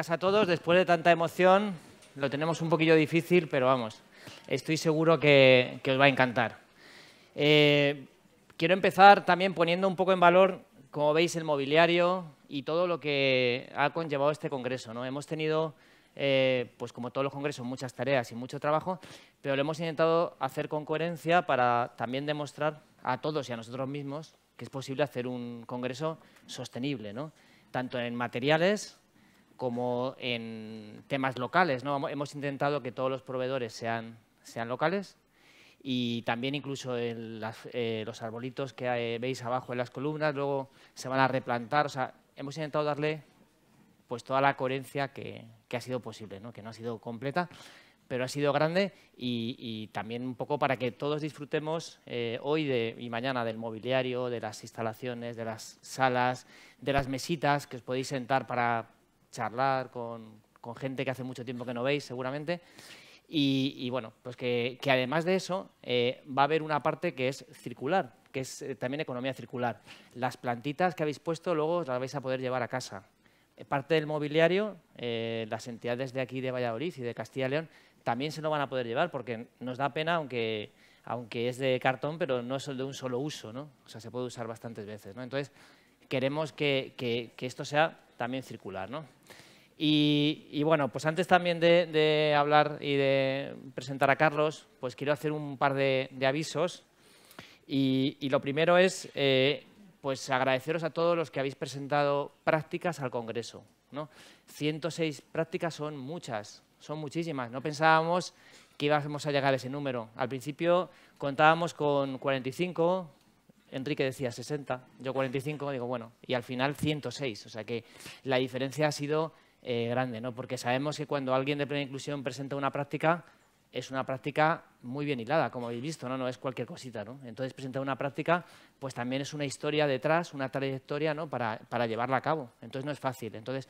Gracias a todos. Después de tanta emoción, lo tenemos un poquillo difícil, pero vamos, estoy seguro que, os va a encantar. Eh, quiero empezar también poniendo un poco en valor, como veis, el mobiliario y todo lo que ha conllevado este congreso. ¿no? Hemos tenido, eh, pues como todos los congresos, muchas tareas y mucho trabajo, pero lo hemos intentado hacer con coherencia para también demostrar a todos y a nosotros mismos que es posible hacer un congreso sostenible, ¿no? tanto en materiales como en temas locales. ¿no? Hemos intentado que todos los proveedores sean, sean locales y también incluso en eh, los arbolitos que veis abajo en las columnas, luego se van a replantar. O sea, hemos intentado darle pues, toda la coherencia que, que ha sido posible, ¿no? que no ha sido completa, pero ha sido grande y, también un poco para que todos disfrutemos eh, hoy de, y mañana del mobiliario, de las instalaciones, de las salas, de las mesitas que os podéis sentar para charlar con, gente que hace mucho tiempo que no veis, seguramente. Y, bueno, pues que, además de eso, eh, va a haber una parte que es circular, que es eh, también economía circular. Las plantitas que habéis puesto luego las vais a poder llevar a casa. Eh, parte del mobiliario, las entidades de aquí de Valladolid y de Castilla y León también se lo van a poder llevar porque nos da pena, aunque, aunque es de cartón, pero no es el de un solo uso, ¿no? O sea, se puede usar bastantes veces, ¿no? Entonces, queremos que, que, que esto sea también circular. ¿no? Y, bueno, pues antes también de, hablar y de presentar a Carlos, pues quiero hacer un par de, avisos. Y, lo primero es eh, pues agradeceros a todos los que habéis presentado prácticas al Congreso. 106 prácticas son muchas, son muchísimas. No pensábamos que íbamos a llegar a ese número. Al principio contábamos con 45, Enrique decía 60, yo 45, digo, bueno, y al final 106. O sea que la diferencia ha sido eh, grande, ¿no? Porque sabemos que cuando alguien de plena inclusión presenta una práctica, es una práctica muy bien hilada, como habéis visto, ¿no? No es cualquier cosita, ¿no? Entonces, presentar una práctica, pues también es una historia detrás, una trayectoria, ¿no? Para, llevarla a cabo. Entonces, no es fácil. Entonces,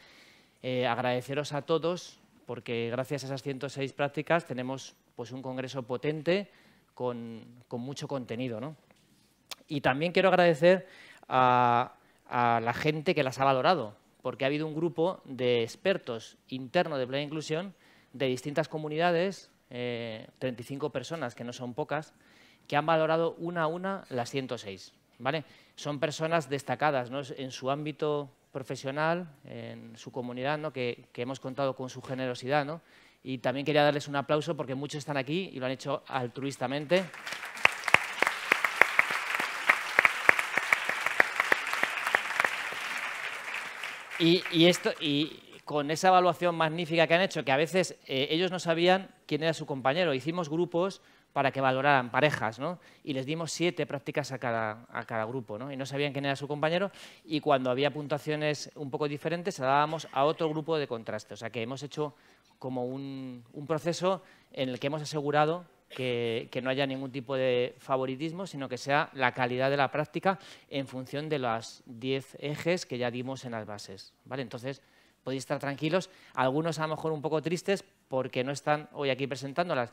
eh, agradeceros a todos, porque gracias a esas 106 prácticas tenemos pues, un congreso potente con, con mucho contenido, ¿no? Y también quiero agradecer a, la gente que las ha valorado, porque ha habido un grupo de expertos internos de Play inclusión de distintas comunidades, 35 eh, personas, que no son pocas, que han valorado una a una las 106. ¿vale? Son personas destacadas ¿no? en su ámbito profesional, en su comunidad, ¿no? que, hemos contado con su generosidad. ¿no? Y también quería darles un aplauso porque muchos están aquí y lo han hecho altruistamente. Y, esto, y con esa evaluación magnífica que han hecho, que a veces eh, ellos no sabían quién era su compañero, hicimos grupos para que valoraran parejas, ¿no? Y les dimos siete prácticas a cada, a cada grupo, ¿no? Y no sabían quién era su compañero y cuando había puntuaciones un poco diferentes se dábamos a otro grupo de contraste. O sea que hemos hecho como un proceso en el que hemos asegurado que, no haya ningún tipo de favoritismo, sino que sea la calidad de la práctica en función de los 10 ejes que ya dimos en las bases. ¿vale? Entonces, podéis estar tranquilos. Algunos a lo mejor un poco tristes porque no están hoy aquí presentándolas.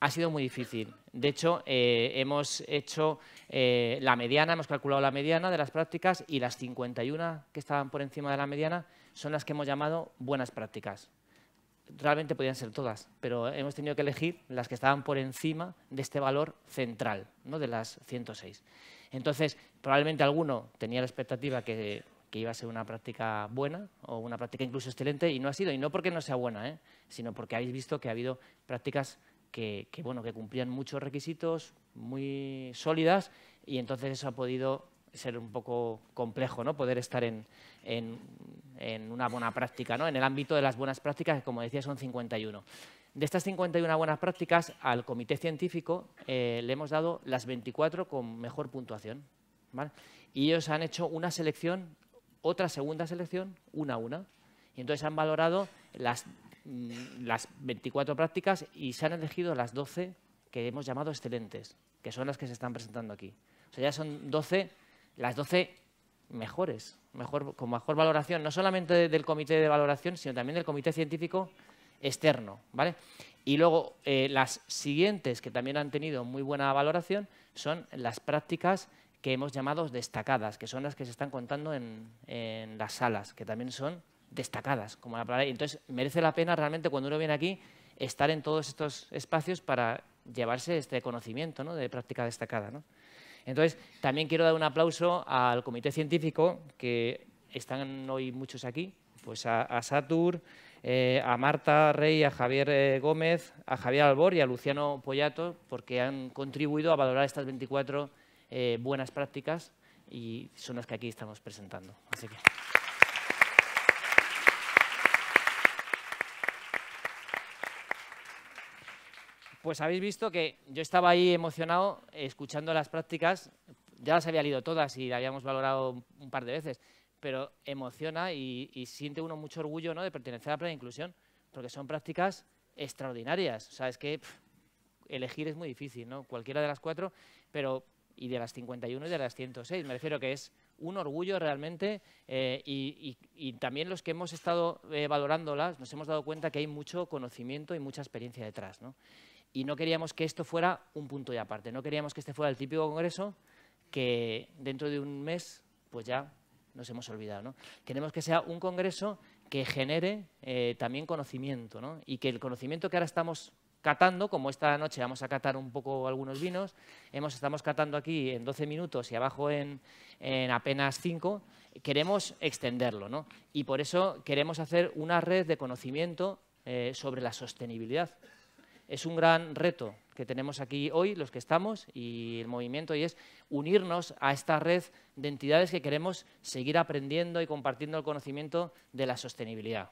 Ha sido muy difícil. De hecho, eh, hemos hecho eh, la mediana, hemos calculado la mediana de las prácticas y las 51 que estaban por encima de la mediana son las que hemos llamado buenas prácticas realmente podían ser todas, pero hemos tenido que elegir las que estaban por encima de este valor central, ¿no? de las 106. Entonces, probablemente alguno tenía la expectativa que, que, iba a ser una práctica buena o una práctica incluso excelente y no ha sido, y no porque no sea buena, ¿eh? sino porque habéis visto que ha habido prácticas que, bueno, que cumplían muchos requisitos, muy sólidas, y entonces eso ha podido ser un poco complejo, ¿no? poder estar en en una buena práctica, ¿no? en el ámbito de las buenas prácticas, que como decía son 51. De estas 51 buenas prácticas, al comité científico eh, le hemos dado las 24 con mejor puntuación. Y ellos han hecho una selección, otra segunda selección, una a una. Y entonces han valorado las, mm, las 24 prácticas y se han elegido las 12 que hemos llamado excelentes, que son las que se están presentando aquí. O sea, ya son 12, las 12 mejores mejor, con mejor valoración, no solamente del comité de valoración, sino también del comité científico externo. ¿vale? Y luego, eh, las siguientes que también han tenido muy buena valoración son las prácticas que hemos llamado destacadas, que son las que se están contando en, en las salas, que también son destacadas, como la Entonces, merece la pena realmente cuando uno viene aquí estar en todos estos espacios para llevarse este conocimiento ¿no? de práctica destacada. ¿no? Entonces, también quiero dar un aplauso al comité científico, que están hoy muchos aquí, pues a, Satur, eh, a Marta Rey, a Javier eh, Gómez, a Javier Albor y a Luciano Pollato, porque han contribuido a valorar estas 24 eh, buenas prácticas y son las que aquí estamos presentando. Así Pues habéis visto que yo estaba ahí emocionado eh, escuchando las prácticas, ya las había leído todas y las habíamos valorado un par de veces, pero emociona y, siente uno mucho orgullo ¿no? de pertenecer a la plena inclusión, porque son prácticas extraordinarias. O sea, es que elegir es muy difícil, ¿no? Cualquiera de las cuatro, pero y de las 51 y de las 106. Me refiero que es un orgullo realmente eh, y, también los que hemos estado eh, valorándolas nos hemos dado cuenta que hay mucho conocimiento y mucha experiencia detrás. ¿no? y no queríamos que esto fuera un punto y aparte. No queríamos que este fuera el típico congreso que dentro de un mes pues ya nos hemos olvidado. Queremos que sea un congreso que genere eh, también conocimiento ¿no? y que el conocimiento que ahora estamos catando, como esta noche vamos a catar un poco algunos vinos, hemos, estamos catando aquí en 12 minutos y abajo en, apenas 5, queremos extenderlo. ¿no? Y por eso queremos hacer una red de conocimiento eh, sobre la sostenibilidad, es un gran reto que tenemos aquí hoy, los que estamos, y el movimiento, y es unirnos a esta red de entidades que queremos seguir aprendiendo y compartiendo el conocimiento de la sostenibilidad.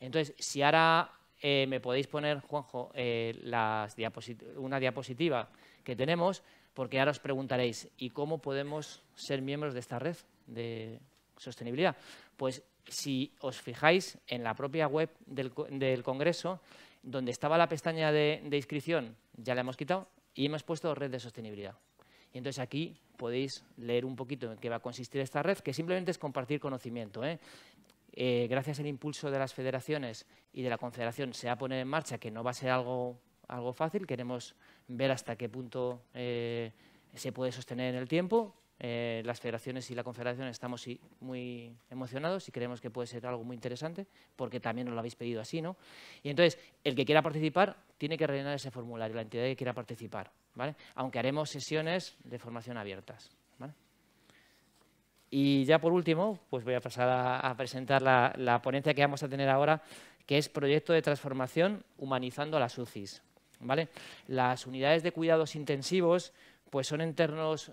Entonces, si ahora eh, me podéis poner, Juanjo, eh, una diapositiva que tenemos, porque ahora os preguntaréis, ¿y cómo podemos ser miembros de esta red de sostenibilidad? Pues si os fijáis en la propia web del Congreso, donde estaba la pestaña de, inscripción, ya la hemos quitado y hemos puesto red de sostenibilidad. Y entonces aquí podéis leer un poquito en qué va a consistir esta red, que simplemente es compartir conocimiento. ¿eh? Eh, gracias al impulso de las federaciones y de la confederación se va a poner en marcha, que no va a ser algo, algo fácil, queremos ver hasta qué punto eh, se puede sostener en el tiempo, eh, las federaciones y la confederación estamos muy emocionados y creemos que puede ser algo muy interesante, porque también nos lo habéis pedido así, ¿no? Y entonces, el que quiera participar tiene que rellenar ese formulario, la entidad que quiera participar, ¿vale? Aunque haremos sesiones de formación abiertas, Y ya por último, pues voy a pasar a, presentar la, ponencia que vamos a tener ahora, que es Proyecto de Transformación Humanizando a las UCIs. ¿vale? Las unidades de cuidados intensivos pues son entornos,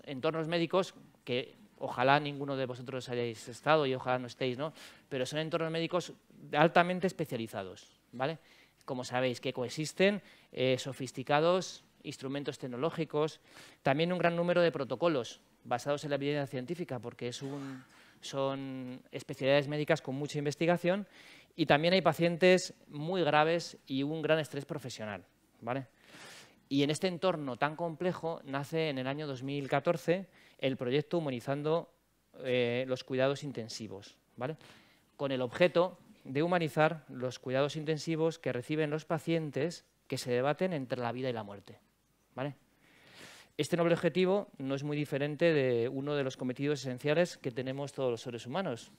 médicos que ojalá ninguno de vosotros hayáis estado y ojalá no estéis, ¿no? Pero son entornos médicos altamente especializados, ¿vale? Como sabéis, que coexisten eh, sofisticados instrumentos tecnológicos, también un gran número de protocolos basados en la evidencia científica, porque es son especialidades médicas con mucha investigación y también hay pacientes muy graves y un gran estrés profesional, ¿vale? Y en este entorno tan complejo nace en el año 2014 el proyecto Humanizando eh, los Cuidados Intensivos, con el objeto de humanizar los cuidados intensivos que reciben los pacientes que se debaten entre la vida y la muerte. Este noble objetivo no es muy diferente de uno de los cometidos esenciales que tenemos todos los seres humanos,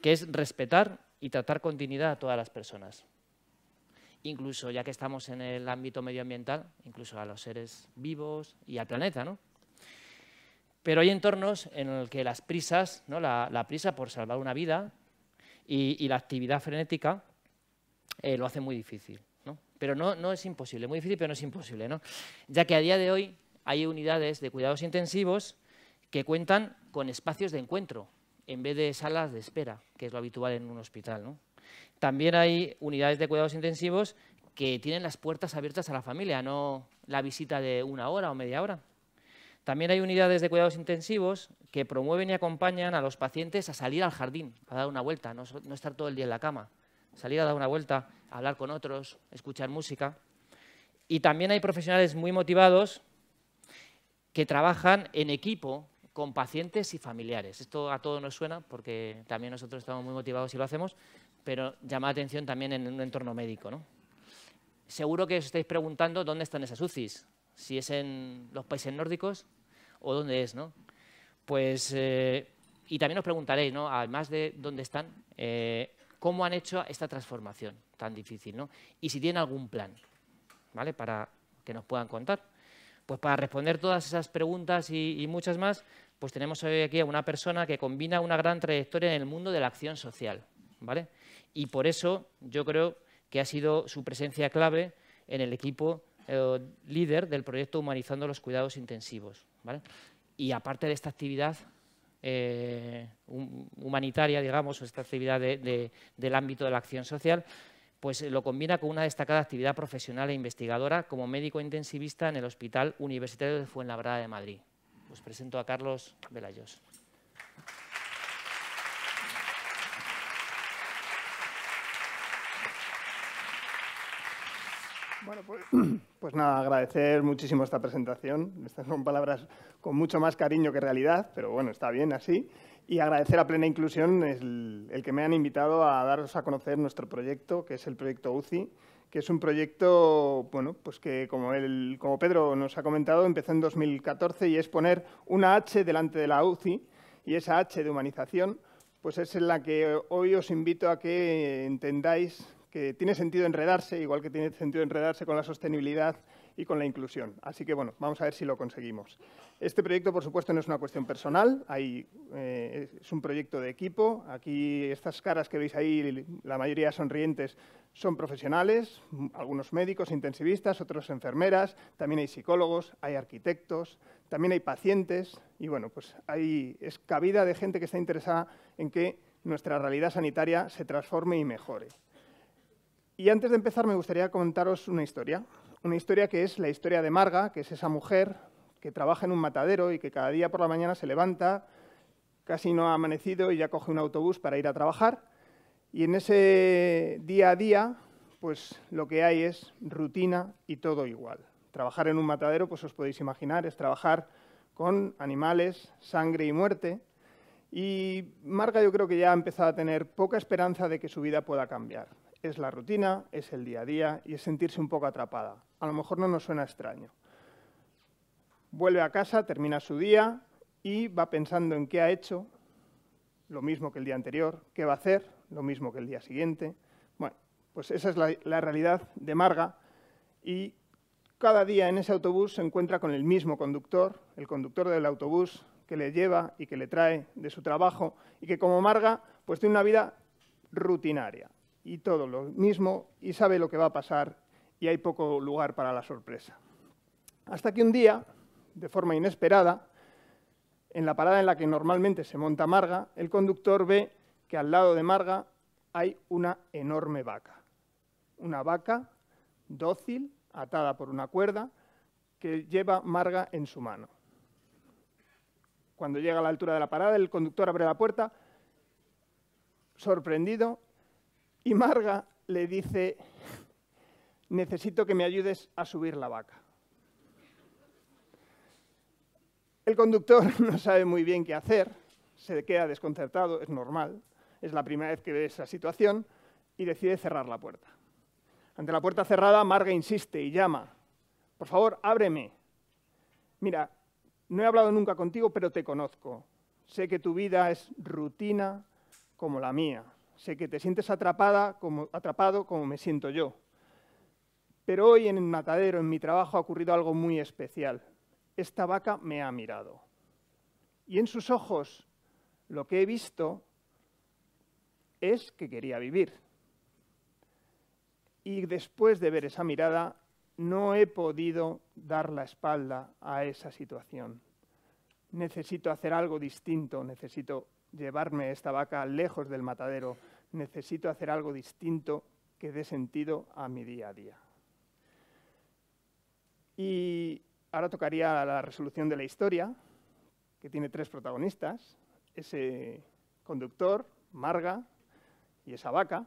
que es respetar y tratar con dignidad a todas las personas incluso ya que estamos en el ámbito medioambiental, incluso a los seres vivos y al planeta. ¿no? Pero hay entornos en los que las prisas, ¿no? la, prisa por salvar una vida y, la actividad frenética eh, lo hace muy difícil. ¿no? Pero no, no es imposible, muy difícil, pero no es imposible. ¿no? Ya que a día de hoy hay unidades de cuidados intensivos que cuentan con espacios de encuentro en vez de salas de espera, que es lo habitual en un hospital. ¿no? También hay unidades de cuidados intensivos que tienen las puertas abiertas a la familia, no la visita de una hora o media hora. También hay unidades de cuidados intensivos que promueven y acompañan a los pacientes a salir al jardín, a dar una vuelta, no, estar todo el día en la cama, salir a dar una vuelta, hablar con otros, escuchar música. Y también hay profesionales muy motivados que trabajan en equipo con pacientes y familiares. Esto a todos nos suena porque también nosotros estamos muy motivados y lo hacemos, pero llama la atención también en un entorno médico. ¿no? Seguro que os estáis preguntando dónde están esas UCIs, si es en los países nórdicos o dónde es. ¿no? Pues, eh, y también os preguntaréis, ¿no? además de dónde están, eh, cómo han hecho esta transformación tan difícil ¿no? y si tienen algún plan ¿vale? para que nos puedan contar. Pues para responder todas esas preguntas y, muchas más, pues tenemos hoy aquí a una persona que combina una gran trayectoria en el mundo de la acción social. ¿vale? y por eso yo creo que ha sido su presencia clave en el equipo eh, líder del proyecto Humanizando los Cuidados Intensivos. Y aparte de esta actividad eh, humanitaria, digamos, esta actividad del ámbito de la acción social, pues lo combina con una destacada actividad profesional e investigadora como médico intensivista en el Hospital Universitario de Fuenlabrada de Madrid. Os presento a Carlos Velayos. Bueno, pues, pues, nada, agradecer muchísimo esta presentación. Estas son palabras con mucho más cariño que realidad, pero bueno, está bien así. Y agradecer a Plena Inclusión el, el que me han invitado a daros a conocer nuestro proyecto, que es el proyecto UCI, que es un proyecto, bueno, pues que como, como Pedro nos ha comentado, empezó en 2014 y es poner una H delante de la UCI y esa H de humanización, pues es en la que hoy os invito a que entendáis que tiene sentido enredarse, igual que tiene sentido enredarse con la sostenibilidad y con la inclusión. Así que, bueno, vamos a ver si lo conseguimos. Este proyecto, por supuesto, no es una cuestión personal, eh, es un proyecto de equipo. Aquí estas caras que veis ahí, la mayoría sonrientes, son profesionales, algunos médicos, intensivistas, otros enfermeras, también hay psicólogos, hay arquitectos, también hay pacientes y, bueno, pues hay cabida de gente que está interesada en que nuestra realidad sanitaria se transforme y mejore. Y antes de empezar me gustaría contaros una historia. Una historia que es la historia de Marga, que es esa mujer que trabaja en un matadero y que cada día por la mañana se levanta, casi no ha amanecido y ya coge un autobús para ir a trabajar. Y en ese día a día, pues lo que hay es rutina y todo igual. Trabajar en un matadero, pues os podéis imaginar, es trabajar con animales, sangre y muerte. Y Marga yo creo que ya ha empezado a tener poca esperanza de que su vida pueda cambiar es la rutina, es el día a día y es sentirse un poco atrapada. A lo mejor no nos suena extraño. Vuelve a casa, termina su día y va pensando en qué ha hecho, lo mismo que el día anterior, qué va a hacer, lo mismo que el día siguiente. Bueno, pues esa es la, realidad de Marga y cada día en ese autobús se encuentra con el mismo conductor, el conductor del autobús que le lleva y que le trae de su trabajo y que como Marga pues tiene una vida rutinaria y todo lo mismo y sabe lo que va a pasar y hay poco lugar para la sorpresa. Hasta que un día, de forma inesperada, en la parada en la que normalmente se monta Marga, el conductor ve que al lado de Marga hay una enorme vaca. Una vaca dócil, atada por una cuerda, que lleva Marga en su mano. Cuando llega a la altura de la parada, el conductor abre la puerta. Sorprendido, y Marga le dice, necesito que me ayudes a subir la vaca. El conductor no sabe muy bien qué hacer, se queda desconcertado, es normal, es la primera vez que ve esa situación y decide cerrar la puerta. Ante la puerta cerrada, Marga insiste y llama, por favor, ábreme. Mira, no he hablado nunca contigo, pero te conozco. Sé que tu vida es rutina como la mía. Sé que te sientes atrapada como, atrapado como me siento yo. Pero hoy en el matadero, en mi trabajo, ha ocurrido algo muy especial. Esta vaca me ha mirado. Y en sus ojos lo que he visto es que quería vivir. Y después de ver esa mirada, no he podido dar la espalda a esa situación. Necesito hacer algo distinto, necesito llevarme esta vaca lejos del matadero. Necesito hacer algo distinto que dé sentido a mi día a día. Y ahora tocaría la resolución de la historia, que tiene tres protagonistas, ese conductor, Marga, y esa vaca,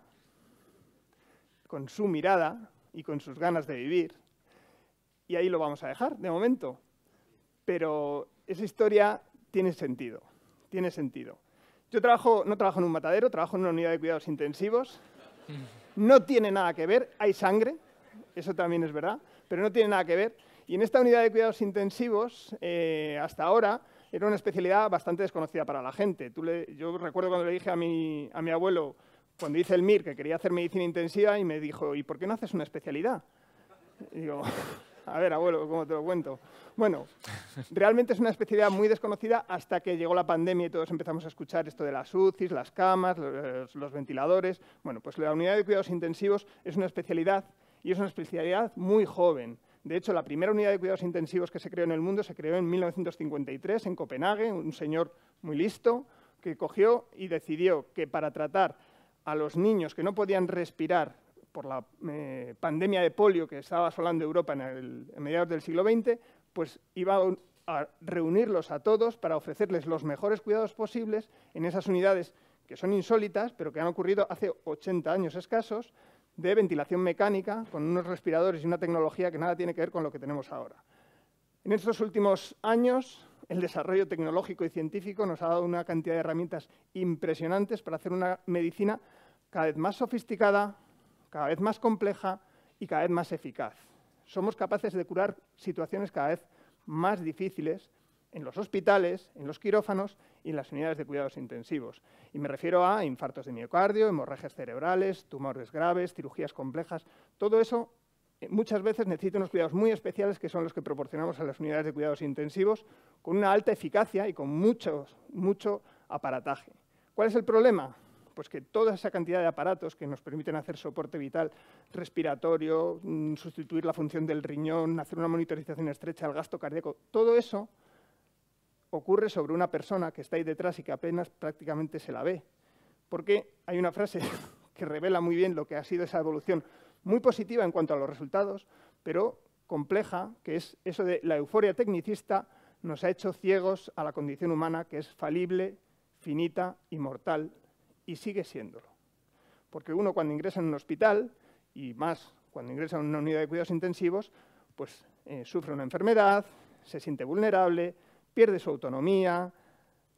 con su mirada y con sus ganas de vivir. Y ahí lo vamos a dejar, de momento. Pero esa historia tiene sentido, tiene sentido. Yo trabajo, no trabajo en un matadero, trabajo en una unidad de cuidados intensivos. Mm. No tiene nada que ver, hay sangre, eso también es verdad, pero no tiene nada que ver. Y en esta unidad de cuidados intensivos, eh, hasta ahora, era una especialidad bastante desconocida para la gente. Tú yo recuerdo cuando le dije a mi, a mi abuelo, cuando hice el MIR, que quería hacer medicina intensiva, y me dijo, ¿y por qué no haces una especialidad? Y a ver, abuelo, ¿cómo te lo cuento? Bueno, realmente es una especialidad muy desconocida hasta que llegó la pandemia y todos empezamos a escuchar esto de las UCIs, las camas, los, los ventiladores. Bueno, pues la unidad de cuidados intensivos es una especialidad y es una especialidad muy joven. De hecho, la primera unidad de cuidados intensivos que se creó en el mundo se creó en 1953 en Copenhague, un señor muy listo que cogió y decidió que para tratar a los niños que no podían respirar por la eh, pandemia de polio que estaba asolando Europa en, el, mediados del siglo XX, pues iba a, a reunirlos a todos para ofrecerles los mejores cuidados posibles en esas unidades que son insólitas, pero que han ocurrido hace 80 años escasos, de ventilación mecánica, con unos respiradores y una tecnología que nada tiene que ver con lo que tenemos ahora. En estos últimos años, el desarrollo tecnológico y científico nos ha dado una cantidad de herramientas impresionantes para hacer una medicina cada vez más sofisticada, cada vez más compleja y cada vez más eficaz. Somos capaces de curar situaciones cada vez más difíciles en los hospitales, en los quirófanos y en las unidades de cuidados intensivos. Y me refiero a infartos de miocardio, hemorragias cerebrales, tumores graves, cirugías complejas. Todo eso eh, muchas veces necesita unos cuidados muy especiales que son los que proporcionamos a las unidades de cuidados intensivos con una alta eficacia y con mucho, mucho aparataje. ¿Cuál es el problema? pues que toda esa cantidad de aparatos que nos permiten hacer soporte vital respiratorio, mm, sustituir la función del riñón, hacer una monitorización estrecha al gasto cardíaco, todo eso ocurre sobre una persona que está ahí detrás y que apenas prácticamente se la ve. Porque hay una frase que revela muy bien lo que ha sido esa evolución, muy positiva en cuanto a los resultados, pero compleja, que es eso de la euforia tecnicista nos ha hecho ciegos a la condición humana que es falible, finita y mortal y sigue siéndolo. Porque uno cuando ingresa en un hospital, y más cuando ingresa en una unidad de cuidados intensivos, pues eh, sufre una enfermedad, se siente vulnerable, pierde su autonomía,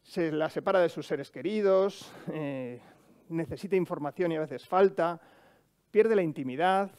se la separa de sus seres queridos, eh, necesita información y a veces falta, pierde la intimidad,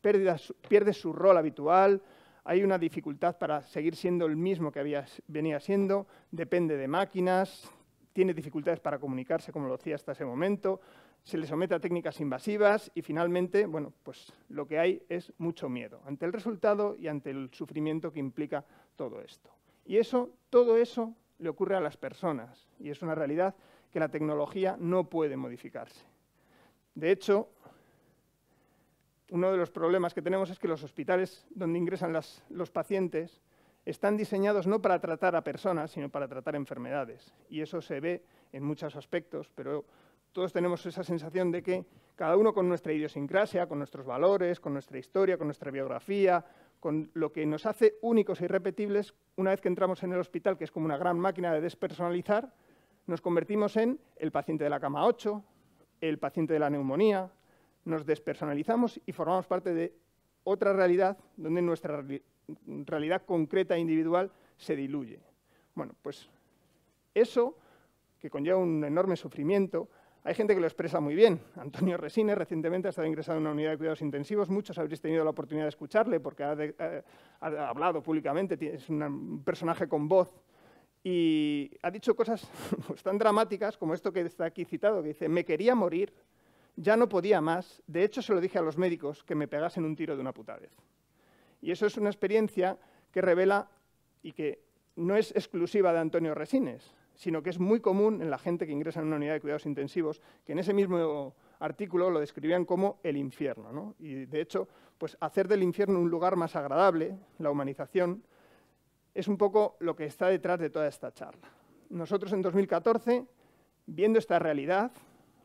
pierde su rol habitual, hay una dificultad para seguir siendo el mismo que había, venía siendo, depende de máquinas, tiene dificultades para comunicarse como lo hacía hasta ese momento, se le somete a técnicas invasivas y finalmente, bueno, pues lo que hay es mucho miedo ante el resultado y ante el sufrimiento que implica todo esto. Y eso, todo eso le ocurre a las personas y es una realidad que la tecnología no puede modificarse. De hecho, uno de los problemas que tenemos es que los hospitales donde ingresan los pacientes están diseñados no para tratar a personas, sino para tratar enfermedades. Y eso se ve en muchos aspectos, pero todos tenemos esa sensación de que cada uno con nuestra idiosincrasia, con nuestros valores, con nuestra historia, con nuestra biografía, con lo que nos hace únicos e irrepetibles, una vez que entramos en el hospital, que es como una gran máquina de despersonalizar, nos convertimos en el paciente de la cama 8, el paciente de la neumonía, nos despersonalizamos y formamos parte de otra realidad donde nuestra realidad concreta e individual se diluye. Bueno, pues eso, que conlleva un enorme sufrimiento, hay gente que lo expresa muy bien. Antonio Resines recientemente ha estado ingresado en una unidad de cuidados intensivos. Muchos habréis tenido la oportunidad de escucharle porque ha, hablado públicamente, es un personaje con voz. Y ha dicho cosas pues tan dramáticas como esto que está aquí citado, que dice, me quería morir, ya no podía más, de hecho se lo dije a los médicos que me pegasen un tiro de una puta vez. Y eso es una experiencia que revela y que no es exclusiva de Antonio Resines, sino que es muy común en la gente que ingresa en una unidad de cuidados intensivos, que en ese mismo artículo lo describían como el infierno. ¿no? Y de hecho, pues hacer del infierno un lugar más agradable, la humanización, es un poco lo que está detrás de toda esta charla. Nosotros en 2014, viendo esta realidad,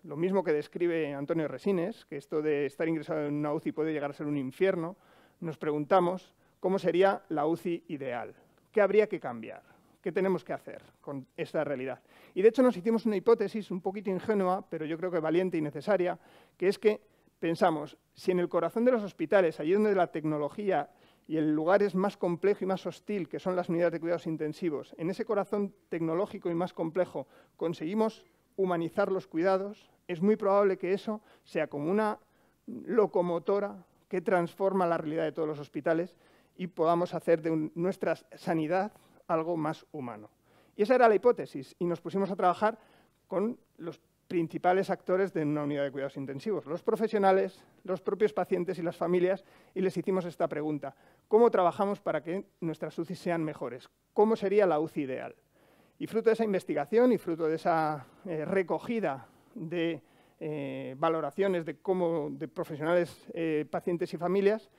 lo mismo que describe Antonio Resines, que esto de estar ingresado en una UCI puede llegar a ser un infierno, nos preguntamos cómo sería la UCI ideal, qué habría que cambiar, qué tenemos que hacer con esta realidad. Y de hecho nos hicimos una hipótesis un poquito ingenua, pero yo creo que valiente y necesaria, que es que pensamos, si en el corazón de los hospitales, allí donde la tecnología y el lugar es más complejo y más hostil, que son las unidades de cuidados intensivos, en ese corazón tecnológico y más complejo conseguimos humanizar los cuidados, es muy probable que eso sea como una locomotora que transforma la realidad de todos los hospitales y podamos hacer de nuestra sanidad algo más humano. Y esa era la hipótesis y nos pusimos a trabajar con los principales actores de una unidad de cuidados intensivos, los profesionales, los propios pacientes y las familias, y les hicimos esta pregunta. ¿Cómo trabajamos para que nuestras UCI sean mejores? ¿Cómo sería la UCI ideal? Y fruto de esa investigación y fruto de esa eh, recogida de eh, valoraciones de cómo de profesionales, eh, pacientes y familias,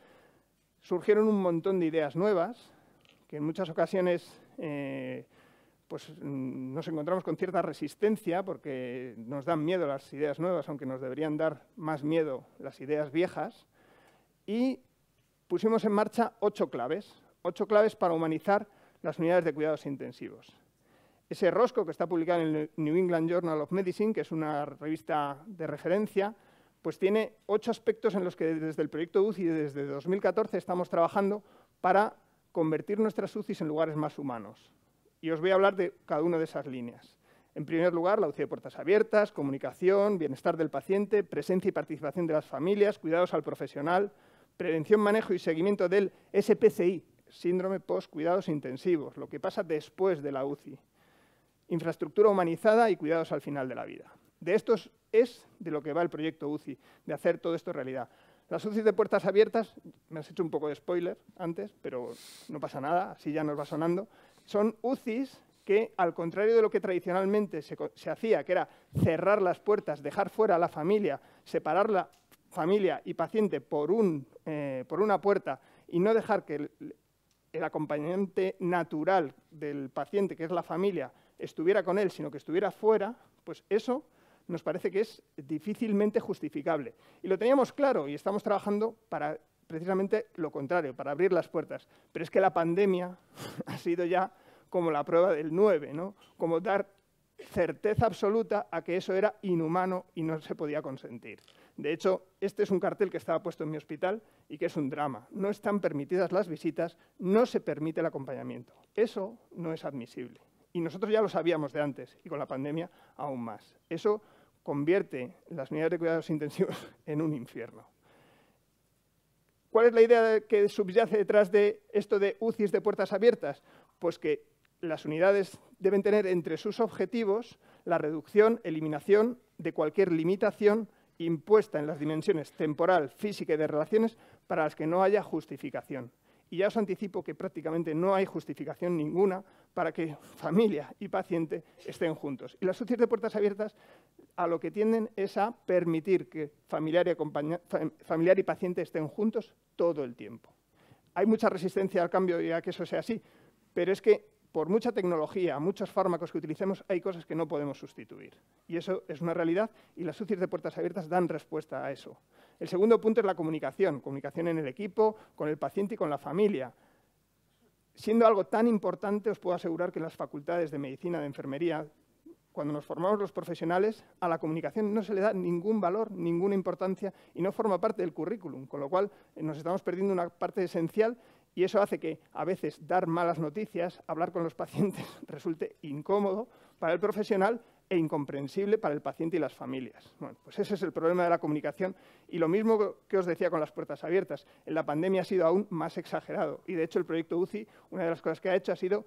surgieron un montón de ideas nuevas que en muchas ocasiones eh, pues, mm, nos encontramos con cierta resistencia porque nos dan miedo las ideas nuevas, aunque nos deberían dar más miedo las ideas viejas. Y pusimos en marcha ocho claves, ocho claves para humanizar las unidades de cuidados intensivos ese rosco que está publicado en el New England Journal of Medicine, que es una revista de referencia, pues tiene ocho aspectos en los que desde el proyecto UCI desde 2014 estamos trabajando para convertir nuestras UCIs en lugares más humanos. Y os voy a hablar de cada una de esas líneas. En primer lugar, la UCI de puertas abiertas, comunicación, bienestar del paciente, presencia y participación de las familias, cuidados al profesional, prevención, manejo y seguimiento del SPCI, síndrome post-cuidados intensivos, lo que pasa después de la UCI infraestructura humanizada y cuidados al final de la vida. De esto es de lo que va el proyecto UCI, de hacer todo esto realidad. Las UCI de puertas abiertas, me has hecho un poco de spoiler antes, pero no pasa nada, así ya nos va sonando, son UCIs que, al contrario de lo que tradicionalmente se, hacía, que era cerrar las puertas, dejar fuera a la familia, separar la familia y paciente por, eh, una puerta y no dejar que el acompañante natural del paciente, que es la familia, estuviera con él, sino que estuviera fuera, pues eso nos parece que es difícilmente justificable. Y lo teníamos claro y estamos trabajando para precisamente lo contrario, para abrir las puertas. Pero es que la pandemia ha sido ya como la prueba del 9, ¿no? como dar certeza absoluta a que eso era inhumano y no se podía consentir. De hecho, este es un cartel que estaba puesto en mi hospital y que es un drama. No están permitidas las visitas, no se permite el acompañamiento. Eso no es admisible. Y nosotros ya lo sabíamos de antes y con la pandemia aún más. Eso convierte las unidades de cuidados intensivos en un infierno. ¿Cuál es la idea que subyace detrás de esto de UCIs de puertas abiertas? Pues que las unidades deben tener entre sus objetivos la reducción, eliminación de cualquier limitación impuesta en las dimensiones temporal, física y de relaciones para las que no haya justificación. Y ya os anticipo que prácticamente no hay justificación ninguna para que familia y paciente estén juntos. Y las sucias de puertas abiertas a lo que tienden es a permitir que familiar y, paciente estén juntos todo el tiempo. Hay mucha resistencia al cambio y a que eso sea así, pero es que por mucha tecnología, muchos fármacos que utilicemos, hay cosas que no podemos sustituir. Y eso es una realidad y las sucias de puertas abiertas dan respuesta a eso. El segundo punto es la comunicación, comunicación en el equipo, con el paciente y con la familia. Siendo algo tan importante, os puedo asegurar que en las facultades de medicina, de enfermería, cuando nos formamos los profesionales, a la comunicación no se le da ningún valor, ninguna importancia y no forma parte del currículum, con lo cual eh, nos estamos perdiendo una parte esencial y eso hace que a veces dar malas noticias, hablar con los pacientes resulte incómodo para el profesional e incomprensible para el paciente y las familias. pues ese es el problema de la comunicación y lo mismo que os decía con las puertas abiertas, en la pandemia ha sido aún más exagerado y de hecho el proyecto UCI, una de las cosas que ha hecho ha sido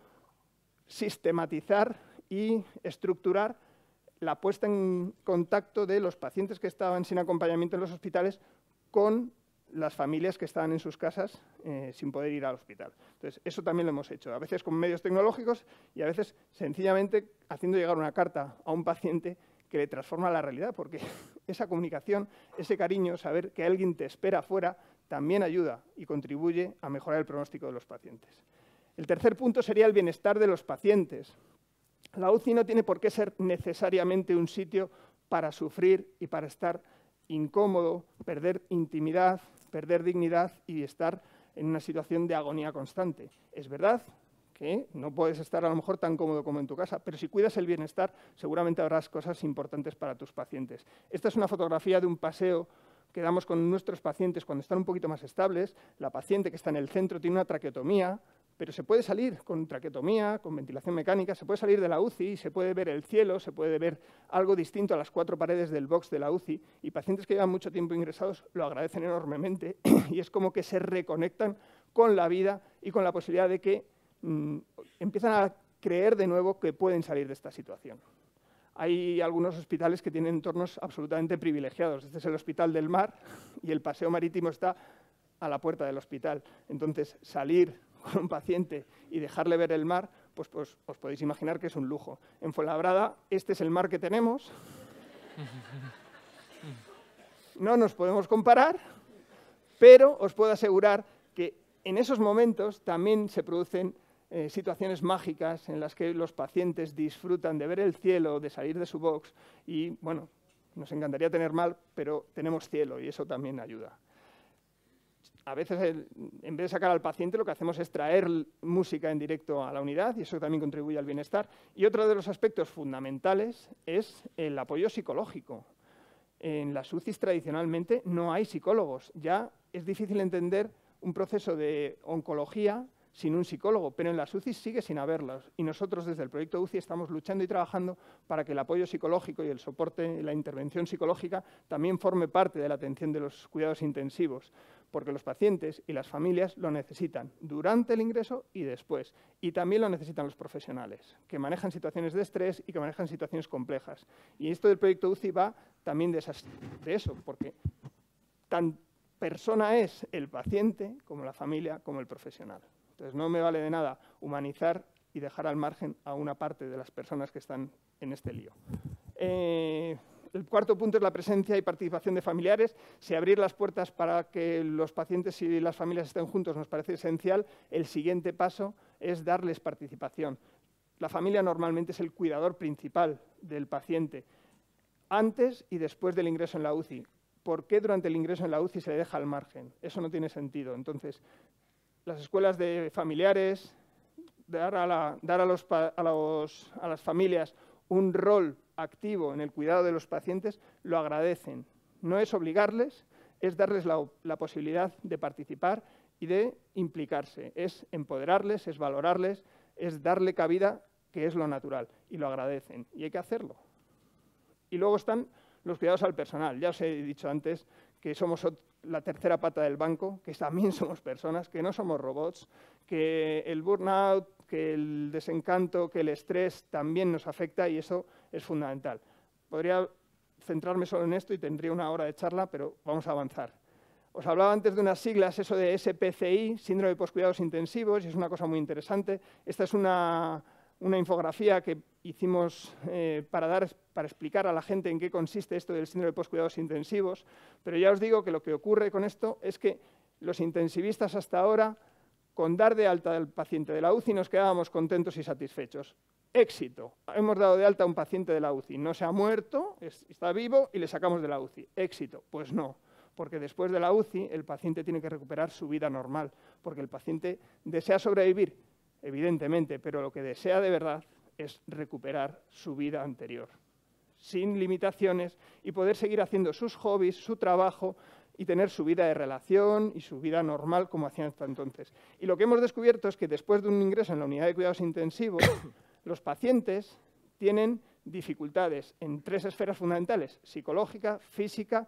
sistematizar y estructurar la puesta en contacto de los pacientes que estaban sin acompañamiento en los hospitales con las familias que estaban en sus casas eh, sin poder ir al hospital. Entonces, eso también lo hemos hecho, a veces con medios tecnológicos y a veces sencillamente haciendo llegar una carta a un paciente que le transforma la realidad, porque esa comunicación, ese cariño, saber que alguien te espera afuera, también ayuda y contribuye a mejorar el pronóstico de los pacientes. El tercer punto sería el bienestar de los pacientes. La UCI no tiene por qué ser necesariamente un sitio para sufrir y para estar incómodo, perder intimidad, perder dignidad y estar en una situación de agonía constante. Es verdad que no puedes estar a lo mejor tan cómodo como en tu casa, pero si cuidas el bienestar, seguramente habrás cosas importantes para tus pacientes. Esta es una fotografía de un paseo que damos con nuestros pacientes cuando están un poquito más estables. La paciente que está en el centro tiene una traqueotomía, pero se puede salir con traquetomía, con ventilación mecánica, se puede salir de la UCI, se puede ver el cielo, se puede ver algo distinto a las cuatro paredes del box de la UCI y pacientes que llevan mucho tiempo ingresados lo agradecen enormemente y es como que se reconectan con la vida y con la posibilidad de que mm, empiezan a creer de nuevo que pueden salir de esta situación. Hay algunos hospitales que tienen entornos absolutamente privilegiados. Este es el Hospital del Mar y el paseo marítimo está a la puerta del hospital. Entonces, salir con un paciente y dejarle ver el mar, pues, pues os podéis imaginar que es un lujo. En Fuenlabrada, este es el mar que tenemos. No nos podemos comparar, pero os puedo asegurar que en esos momentos también se producen eh, situaciones mágicas en las que los pacientes disfrutan de ver el cielo, de salir de su box y, bueno, nos encantaría tener mal, pero tenemos cielo y eso también ayuda a veces en vez de sacar al paciente lo que hacemos es traer música en directo a la unidad y eso también contribuye al bienestar. Y otro de los aspectos fundamentales es el apoyo psicológico. En las UCIs tradicionalmente no hay psicólogos. Ya es difícil entender un proceso de oncología sin un psicólogo, pero en las UCIs sigue sin haberlos. Y nosotros desde el proyecto UCI estamos luchando y trabajando para que el apoyo psicológico y el soporte, la intervención psicológica, también forme parte de la atención de los cuidados intensivos porque los pacientes y las familias lo necesitan durante el ingreso y después. Y también lo necesitan los profesionales, que manejan situaciones de estrés y que manejan situaciones complejas. Y esto del proyecto UCI va también de, eso, porque tan persona es el paciente como la familia como el profesional. Entonces no me vale de nada humanizar y dejar al margen a una parte de las personas que están en este lío. Eh, el cuarto punto es la presencia y participación de familiares. Si abrir las puertas para que los pacientes y las familias estén juntos nos parece esencial, el siguiente paso es darles participación. La familia normalmente es el cuidador principal del paciente, antes y después del ingreso en la UCI. ¿Por qué durante el ingreso en la UCI se le deja al margen? Eso no tiene sentido. Entonces, las escuelas de familiares, dar a, a, los, a las familias un rol activo en el cuidado de los pacientes lo agradecen. No es obligarles, es darles la, posibilidad de participar y de implicarse, es empoderarles, es valorarles, es darle cabida, que es lo natural, y lo agradecen, y hay que hacerlo. Y luego están los cuidados al personal. Ya os he dicho antes que somos la tercera pata del banco, que también somos personas, que no somos robots, que el burnout que el desencanto, que el estrés también nos afecta y eso es fundamental. Podría centrarme solo en esto y tendría una hora de charla, pero vamos a avanzar. Os hablaba antes de unas siglas, eso de SPCI, síndrome de postcuidados intensivos, y es una cosa muy interesante. Esta es una, infografía que hicimos eh, para, dar, para explicar a la gente en qué consiste esto del síndrome de postcuidados intensivos, pero ya os digo que lo que ocurre con esto es que los intensivistas hasta ahora con dar de alta al paciente de la UCI nos quedábamos contentos y satisfechos. Éxito. Hemos dado de alta a un paciente de la UCI. No se ha muerto, está vivo y le sacamos de la UCI. Éxito. Pues no, porque después de la UCI el paciente tiene que recuperar su vida normal, porque el paciente desea sobrevivir, evidentemente, pero lo que desea de verdad es recuperar su vida anterior, sin limitaciones y poder seguir haciendo sus hobbies, su trabajo, y tener su vida de relación y su vida normal como hacían hasta entonces. Y lo que hemos descubierto es que después de un ingreso en la unidad de cuidados intensivos, los pacientes tienen dificultades en tres esferas fundamentales, psicológica, física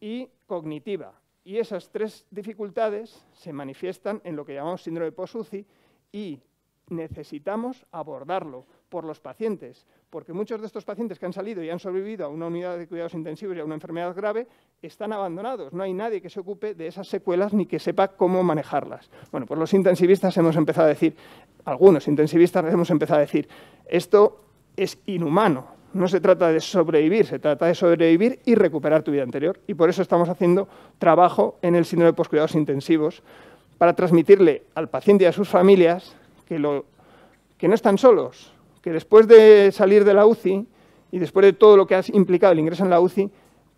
y cognitiva. Y esas tres dificultades se manifiestan en lo que llamamos síndrome de POSUCI y necesitamos abordarlo por los pacientes, porque muchos de estos pacientes que han salido y han sobrevivido a una unidad de cuidados intensivos y a una enfermedad grave están abandonados. No hay nadie que se ocupe de esas secuelas ni que sepa cómo manejarlas. Bueno, pues los intensivistas hemos empezado a decir, algunos intensivistas hemos empezado a decir, esto es inhumano. No se trata de sobrevivir, se trata de sobrevivir y recuperar tu vida anterior. Y por eso estamos haciendo trabajo en el síndrome de poscuidados intensivos para transmitirle al paciente y a sus familias que, no están solos, que después de salir de la UCI y después de todo lo que ha implicado el ingreso en la UCI,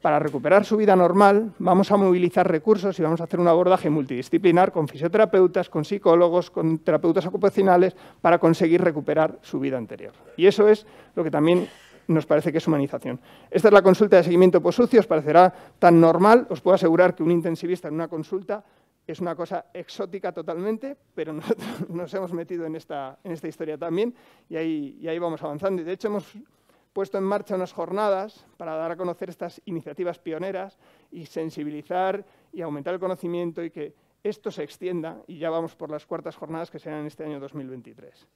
para recuperar su vida normal vamos a movilizar recursos y vamos a hacer un abordaje multidisciplinar con fisioterapeutas, con psicólogos, con terapeutas ocupacionales para conseguir recuperar su vida anterior. Y eso es lo que también nos parece que es humanización. Esta es la consulta de seguimiento sucio, os parecerá tan normal, os puedo asegurar que un intensivista en una consulta es una cosa exótica totalmente, pero nosotros nos hemos metido en esta, historia también y ahí, vamos avanzando. Y de hecho hemos puesto en marcha unas jornadas para dar a conocer estas iniciativas pioneras y sensibilizar y aumentar el conocimiento y que esto se extienda y ya vamos por las cuartas jornadas que serán en este año 2023.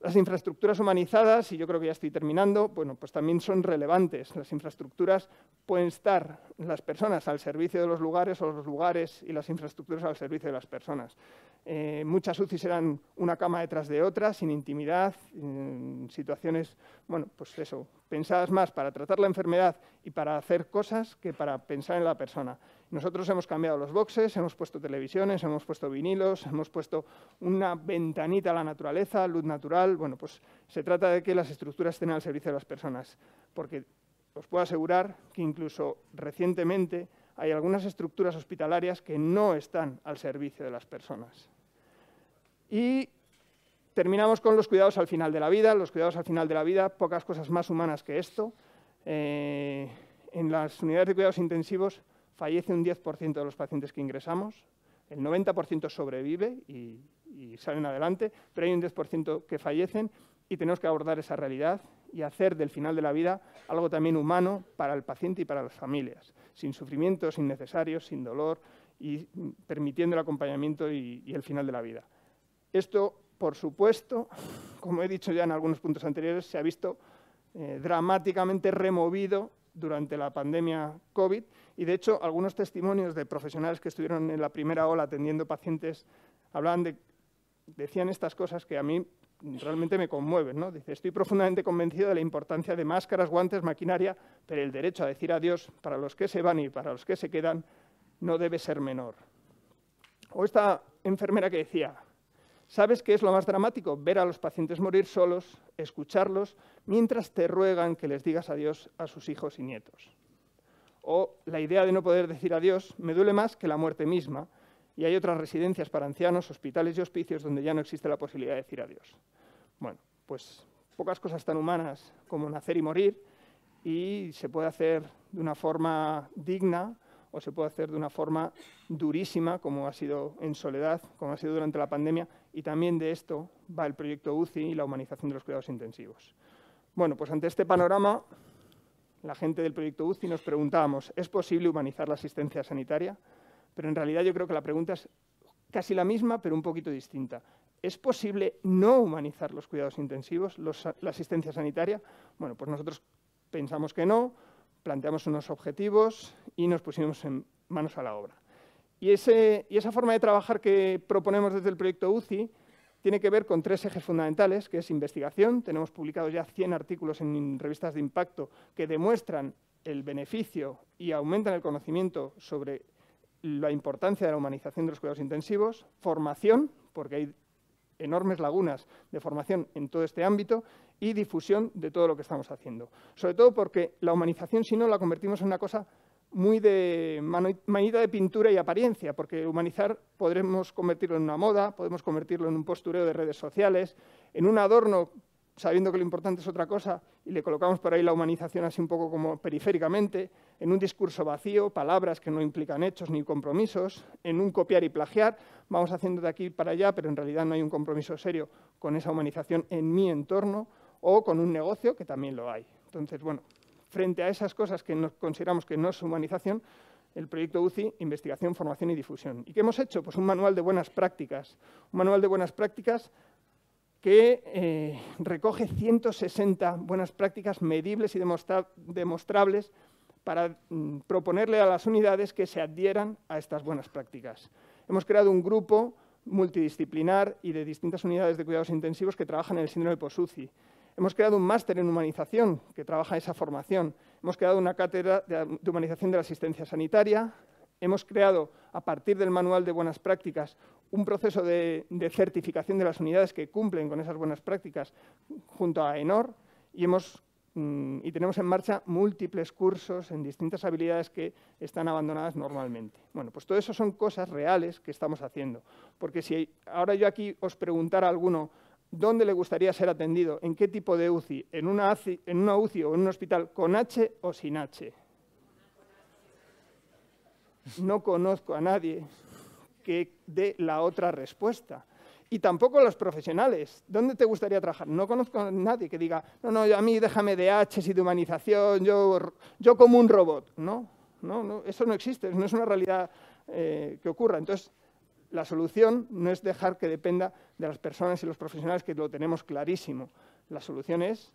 Las infraestructuras humanizadas, y yo creo que ya estoy terminando, bueno, pues también son relevantes. Las infraestructuras pueden estar las personas al servicio de los lugares o los lugares y las infraestructuras al servicio de las personas. Eh, muchas UCI serán una cama detrás de otra, sin intimidad, en situaciones, bueno, pues eso, pensadas más para tratar la enfermedad y para hacer cosas que para pensar en la persona. Nosotros hemos cambiado los boxes, hemos puesto televisiones, hemos puesto vinilos, hemos puesto una ventanita a la naturaleza, luz natural. Bueno, pues se trata de que las estructuras estén al servicio de las personas, porque os puedo asegurar que incluso recientemente hay algunas estructuras hospitalarias que no están al servicio de las personas. Y terminamos con los cuidados al final de la vida. Los cuidados al final de la vida, pocas cosas más humanas que esto. Eh, en las unidades de cuidados intensivos fallece un 10% de los pacientes que ingresamos, el 90% sobrevive y, salen adelante, pero hay un 10% que fallecen y tenemos que abordar esa realidad y hacer del final de la vida algo también humano para el paciente y para las familias, sin sufrimientos innecesarios, sin dolor y permitiendo el acompañamiento y, el final de la vida. Esto, por supuesto, como he dicho ya en algunos puntos anteriores, se ha visto eh, dramáticamente removido durante la pandemia COVID y, de hecho, algunos testimonios de profesionales que estuvieron en la primera ola atendiendo pacientes hablaban de, decían estas cosas que a mí realmente me conmueven. ¿no? Dice, estoy profundamente convencido de la importancia de máscaras, guantes, maquinaria, pero el derecho a decir adiós para los que se van y para los que se quedan no debe ser menor. O esta enfermera que decía, ¿Sabes qué es lo más dramático? Ver a los pacientes morir solos, escucharlos, mientras te ruegan que les digas adiós a sus hijos y nietos. O la idea de no poder decir adiós me duele más que la muerte misma, y hay otras residencias para ancianos, hospitales y hospicios donde ya no existe la posibilidad de decir adiós. Bueno, pues pocas cosas tan humanas como nacer y morir, y se puede hacer de una forma digna o se puede hacer de una forma durísima, como ha sido en soledad, como ha sido durante la pandemia, y también de esto va el proyecto UCI y la humanización de los cuidados intensivos. Bueno, pues ante este panorama, la gente del proyecto UCI nos preguntábamos, ¿es posible humanizar la asistencia sanitaria? Pero en realidad yo creo que la pregunta es casi la misma, pero un poquito distinta. ¿Es posible no humanizar los cuidados intensivos, la asistencia sanitaria? Bueno, pues nosotros pensamos que no, planteamos unos objetivos y nos pusimos en manos a la obra. Y, esa forma de trabajar que proponemos desde el proyecto UCI tiene que ver con tres ejes fundamentales, que es investigación. Tenemos publicados ya 100 artículos en revistas de impacto que demuestran el beneficio y aumentan el conocimiento sobre la importancia de la humanización de los cuidados intensivos, formación, porque hay enormes lagunas de formación en todo este ámbito, y difusión de todo lo que estamos haciendo. Sobre todo porque la humanización, si no, la convertimos en una cosa muy de manita de pintura y apariencia, porque humanizar podremos convertirlo en una moda, podemos convertirlo en un postureo de redes sociales, en un adorno, sabiendo que lo importante es otra cosa, y le colocamos por ahí la humanización así un poco como periféricamente, en un discurso vacío, palabras que no implican hechos ni compromisos, en un copiar y plagiar, vamos haciendo de aquí para allá, pero en realidad no hay un compromiso serio con esa humanización en mi entorno, o con un negocio, que también lo hay. Entonces, bueno, frente a esas cosas que consideramos que no es humanización, el proyecto UCI, investigación, formación y difusión. ¿Y qué hemos hecho? Pues un manual de buenas prácticas. Un manual de buenas prácticas que eh, recoge 160 buenas prácticas medibles y demostrables para mm, proponerle a las unidades que se adhieran a estas buenas prácticas. Hemos creado un grupo multidisciplinar y de distintas unidades de cuidados intensivos que trabajan en el síndrome post-UCI. Hemos creado un máster en humanización que trabaja esa formación. Hemos creado una cátedra de humanización de la asistencia sanitaria. Hemos creado, a partir del manual de buenas prácticas, un proceso de, certificación de las unidades que cumplen con esas buenas prácticas junto a ENOR. Y mm, y tenemos en marcha múltiples cursos en distintas habilidades que están abandonadas normalmente. Bueno, pues todo eso son cosas reales que estamos haciendo. Porque si ahora yo aquí os preguntara a alguno dónde le gustaría ser atendido, en qué tipo de UCI, en una, UCI, o en un hospital, con H o sin H. No conozco a nadie que dé la otra respuesta. Y tampoco los profesionales. ¿Dónde te gustaría trabajar? No conozco a nadie que diga, no, no, a mí déjame de H y de humanización, yo, yo como un robot. No, no, no, eso no existe, no es una realidad eh, que ocurra. Entonces, la solución no es dejar que dependa de las personas y los profesionales, que lo tenemos clarísimo. La solución es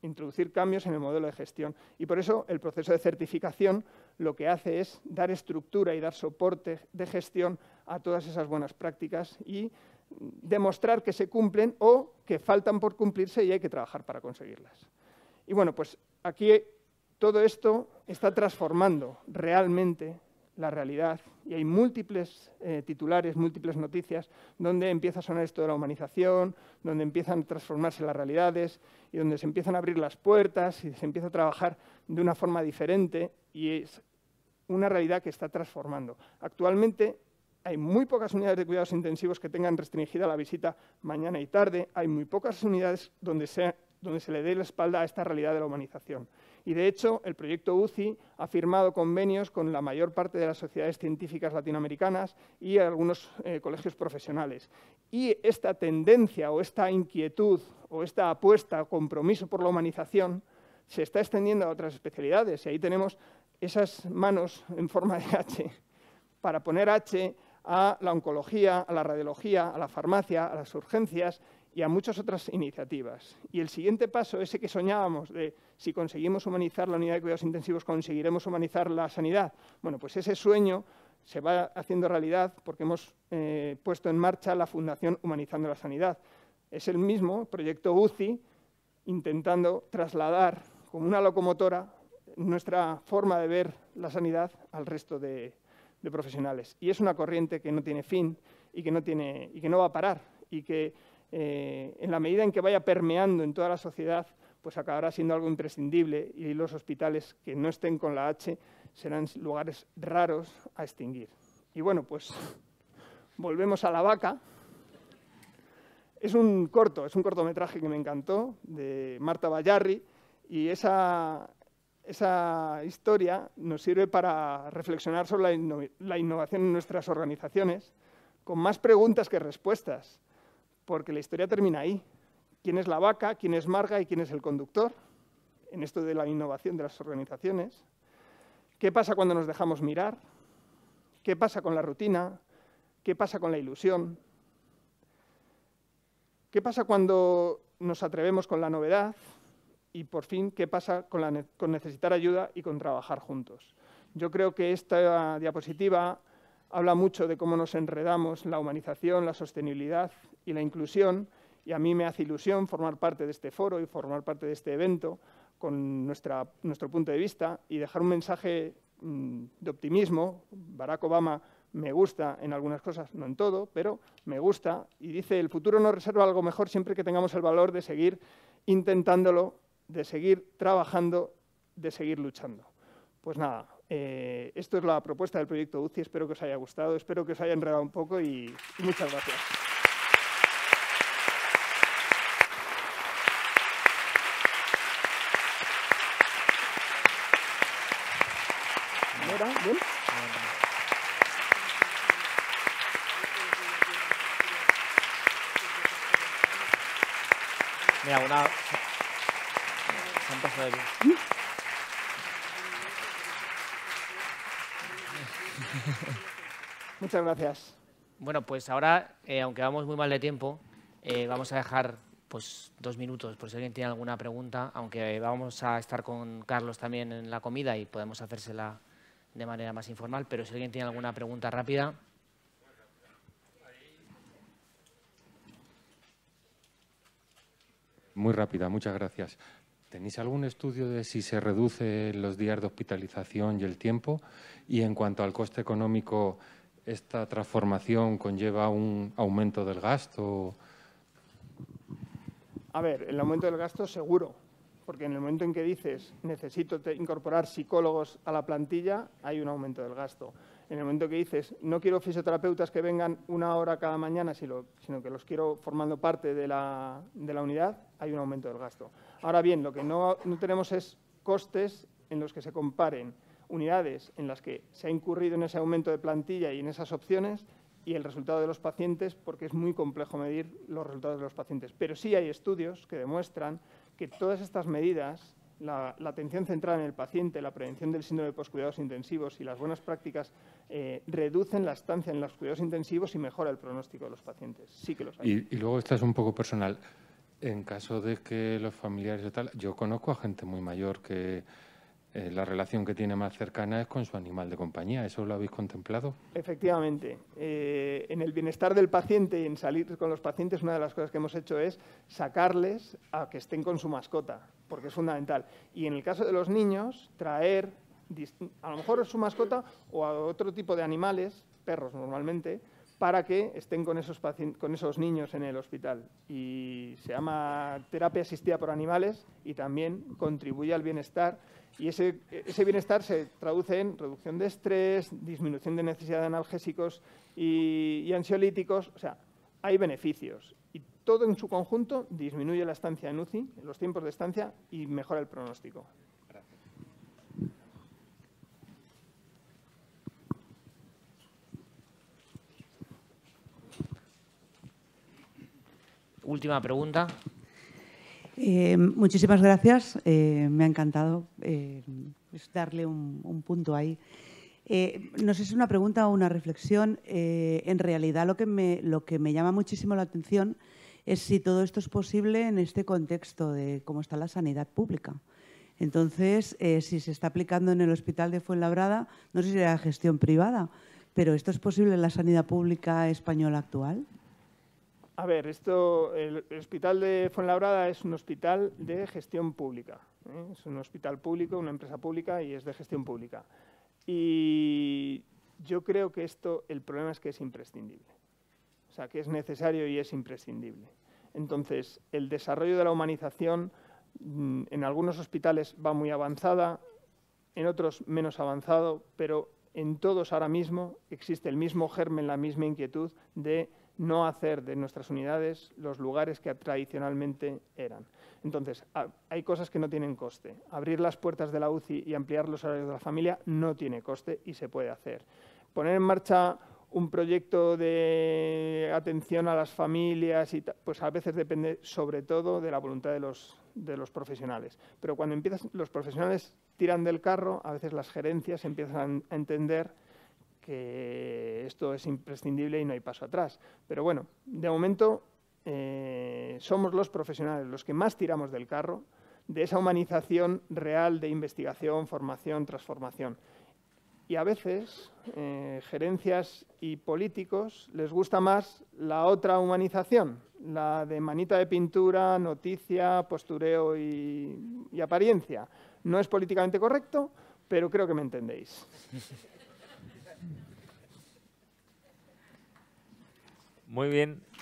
introducir cambios en el modelo de gestión. Y por eso el proceso de certificación lo que hace es dar estructura y dar soporte de gestión a todas esas buenas prácticas y demostrar que se cumplen o que faltan por cumplirse y hay que trabajar para conseguirlas. Y bueno, pues aquí todo esto está transformando realmente la realidad y hay múltiples eh, titulares, múltiples noticias donde empieza a sonar esto de la humanización, donde empiezan a transformarse las realidades y donde se empiezan a abrir las puertas y se empieza a trabajar de una forma diferente y es una realidad que está transformando. Actualmente hay muy pocas unidades de cuidados intensivos que tengan restringida la visita mañana y tarde, hay muy pocas unidades donde se, donde se le dé la espalda a esta realidad de la humanización y, de hecho, el proyecto UCI ha firmado convenios con la mayor parte de las sociedades científicas latinoamericanas y algunos eh, colegios profesionales. Y esta tendencia o esta inquietud o esta apuesta compromiso por la humanización se está extendiendo a otras especialidades. Y ahí tenemos esas manos en forma de H para poner H a la oncología, a la radiología, a la farmacia, a las urgencias y a muchas otras iniciativas. Y el siguiente paso, ese que soñábamos de si conseguimos humanizar la unidad de cuidados intensivos, conseguiremos humanizar la sanidad. Bueno, pues ese sueño se va haciendo realidad porque hemos eh, puesto en marcha la Fundación Humanizando la Sanidad. Es el mismo proyecto UCI intentando trasladar como una locomotora nuestra forma de ver la sanidad al resto de, profesionales. Y es una corriente que no tiene fin y que no, tiene, y que no va a parar y que eh, en la medida en que vaya permeando en toda la sociedad, pues acabará siendo algo imprescindible y los hospitales que no estén con la H serán lugares raros a extinguir. Y bueno, pues volvemos a la vaca. Es un corto, es un cortometraje que me encantó, de Marta Vallarri, y esa, historia nos sirve para reflexionar sobre la innovación en nuestras organizaciones, con más preguntas que respuestas porque la historia termina ahí. ¿Quién es la vaca? ¿Quién es Marga? ¿Y quién es el conductor? En esto de la innovación de las organizaciones. ¿Qué pasa cuando nos dejamos mirar? ¿Qué pasa con la rutina? ¿Qué pasa con la ilusión? ¿Qué pasa cuando nos atrevemos con la novedad? Y por fin, ¿qué pasa con, necesitar ayuda y con trabajar juntos? Yo creo que esta diapositiva habla mucho de cómo nos enredamos la humanización, la sostenibilidad y la inclusión, y a mí me hace ilusión formar parte de este foro y formar parte de este evento con nuestra, nuestro punto de vista y dejar un mensaje mm, de optimismo. Barack Obama me gusta en algunas cosas, no en todo, pero me gusta y dice el futuro nos reserva algo mejor siempre que tengamos el valor de seguir intentándolo, de seguir trabajando, de seguir luchando. Pues nada, eh, esto es la propuesta del proyecto UCI, espero que os haya gustado, espero que os haya enredado un poco y muchas gracias. Muchas gracias. Bueno, pues ahora, eh, aunque vamos muy mal de tiempo, eh, vamos a dejar pues dos minutos por si alguien tiene alguna pregunta, aunque vamos a estar con Carlos también en la comida y podemos hacérsela de manera más informal, pero si alguien tiene alguna pregunta rápida. Muy rápida, muchas gracias. ¿Tenéis algún estudio de si se reduce los días de hospitalización y el tiempo? Y en cuanto al coste económico, ¿esta transformación conlleva un aumento del gasto? A ver, el aumento del gasto seguro, porque en el momento en que dices necesito incorporar psicólogos a la plantilla, hay un aumento del gasto en el momento que dices, no quiero fisioterapeutas que vengan una hora cada mañana, sino, que los quiero formando parte de la, unidad, hay un aumento del gasto. Ahora bien, lo que no, tenemos es costes en los que se comparen unidades en las que se ha incurrido en ese aumento de plantilla y en esas opciones y el resultado de los pacientes, porque es muy complejo medir los resultados de los pacientes. Pero sí hay estudios que demuestran que todas estas medidas, la, la atención centrada en el paciente, la prevención del síndrome de poscuidados intensivos y las buenas prácticas eh, reducen la estancia en los cuidados intensivos y mejora el pronóstico de los pacientes. Sí que los hay. Y, luego esto es un poco personal. En caso de que los familiares y tal, yo conozco a gente muy mayor que eh, la relación que tiene más cercana es con su animal de compañía. ¿Eso lo habéis contemplado? Efectivamente. Eh, en el bienestar del paciente y en salir con los pacientes, una de las cosas que hemos hecho es sacarles a que estén con su mascota, porque es fundamental. Y en el caso de los niños, traer a lo mejor su mascota o a otro tipo de animales, perros normalmente, para que estén con esos, niños en el hospital. Y se llama terapia asistida por animales y también contribuye al bienestar. Y ese, bienestar se traduce en reducción de estrés, disminución de necesidad de analgésicos y ansiolíticos. O sea, hay beneficios. Y todo en su conjunto disminuye la estancia en UCI, los tiempos de estancia y mejora el pronóstico. última pregunta. Eh, muchísimas gracias. Eh, me ha encantado eh, pues, darle un, punto ahí. no sé si es una pregunta o una reflexión. en realidad lo que, me, lo que me llama muchísimo la atención es si todo esto es posible en este contexto de cómo está la sanidad pública. Entonces, si se está aplicando en el hospital de Fuenlabrada, no sé si era gestión privada, pero ¿esto es posible en la sanidad pública española actual? A ver, esto, el, hospital de Fuenlabrada es un hospital de gestión pública. ¿eh? Es un hospital público, una empresa pública y es de gestión pública. Y yo creo que esto, el problema es que es imprescindible. O sea, que es necesario y es imprescindible. Entonces, el desarrollo de la humanización mm, en algunos hospitales va muy avanzada, en otros menos avanzado, pero en todos ahora mismo existe el mismo germen, la misma inquietud de no hacer de nuestras unidades los lugares que tradicionalmente eran. Entonces, hay cosas que no tienen coste. Abrir las puertas de la UCI y ampliar los horarios de la familia no tiene coste y se puede hacer. Poner en marcha un proyecto de atención a las familias, y pues a veces depende sobre todo de la voluntad de los, de los profesionales. Pero cuando empiezan los profesionales tiran del carro, a veces las gerencias empiezan a entender que esto es imprescindible y no hay paso atrás. Pero bueno, de momento eh, somos los profesionales los que más tiramos del carro de esa humanización real de investigación, formación, transformación. Y a veces eh, gerencias y políticos les gusta más la otra humanización, la de manita de pintura, noticia, postureo y apariencia. No es políticamente correcto, pero creo que me entendéis. Muy bien,